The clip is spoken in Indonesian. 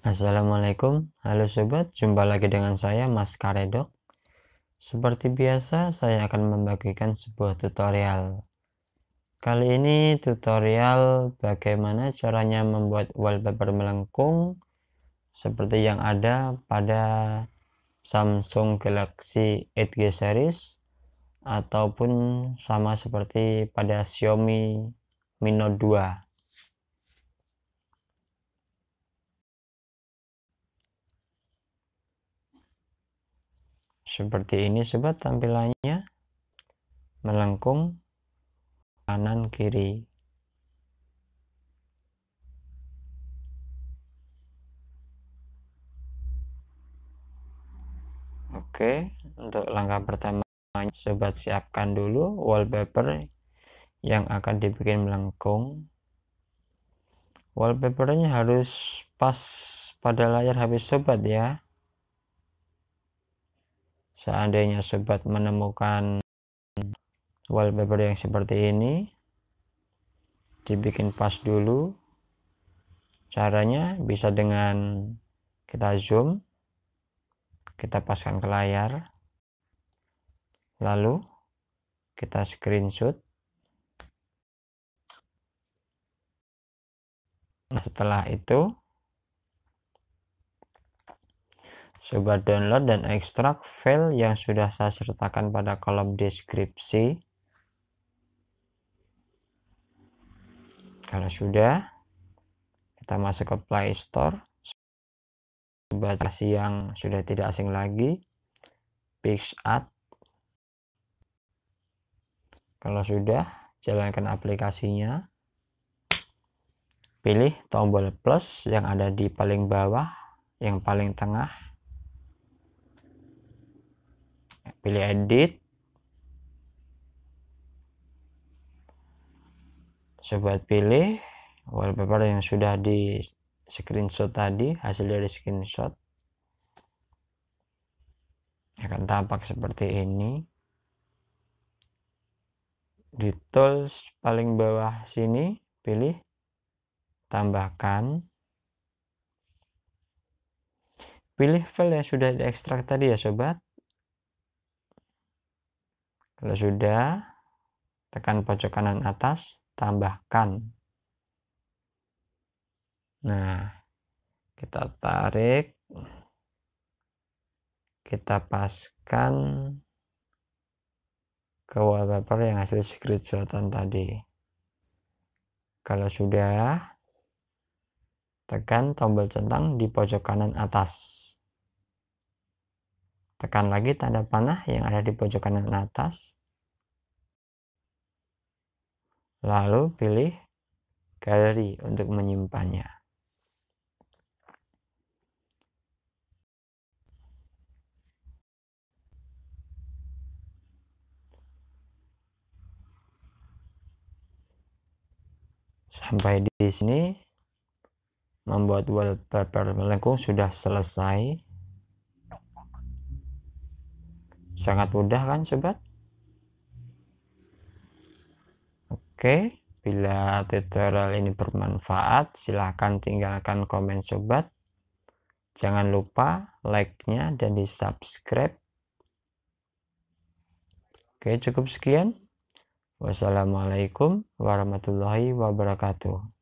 Assalamualaikum, halo sobat, jumpa lagi dengan saya Mas Karedok. Seperti biasa, saya akan membagikan sebuah tutorial. Kali ini tutorial bagaimana caranya membuat wallpaper melengkung seperti yang ada pada Samsung Galaxy 8G series ataupun sama seperti pada Xiaomi Mi Note 2. seperti ini sobat tampilannya melengkung kanan kiri Oke, untuk langkah pertama sobat siapkan dulu wallpaper yang akan dibikin melengkung. Wallpapernya harus pas pada layar habis sobat ya seandainya sobat menemukan wallpaper yang seperti ini dibikin pas dulu caranya bisa dengan kita zoom kita paskan ke layar lalu kita screenshot nah setelah itu Coba download dan ekstrak file yang sudah saya sertakan pada kolom deskripsi. Kalau sudah, kita masuk ke Play Store. Coba kasih yang sudah tidak asing lagi. PixArt. Kalau sudah, jalankan aplikasinya. Pilih tombol plus yang ada di paling bawah, yang paling tengah, pilih edit sobat pilih wallpaper yang sudah di screenshot tadi hasil dari screenshot akan tampak seperti ini di tools paling bawah sini pilih tambahkan pilih file yang sudah diekstrak tadi ya sobat kalau sudah, tekan pojok kanan atas, tambahkan. Nah, kita tarik, kita paskan ke wallpaper yang hasil screenshotan tadi. Kalau sudah, tekan tombol centang di pojok kanan atas. Tekan lagi tanda panah yang ada di pojok kanan atas. Lalu pilih galeri untuk menyimpannya. Sampai di sini membuat wallpaper melengkung sudah selesai. Sangat mudah kan sobat? Oke, bila tutorial ini bermanfaat silahkan tinggalkan komen sobat. Jangan lupa like-nya dan di subscribe. Oke, cukup sekian. Wassalamualaikum warahmatullahi wabarakatuh.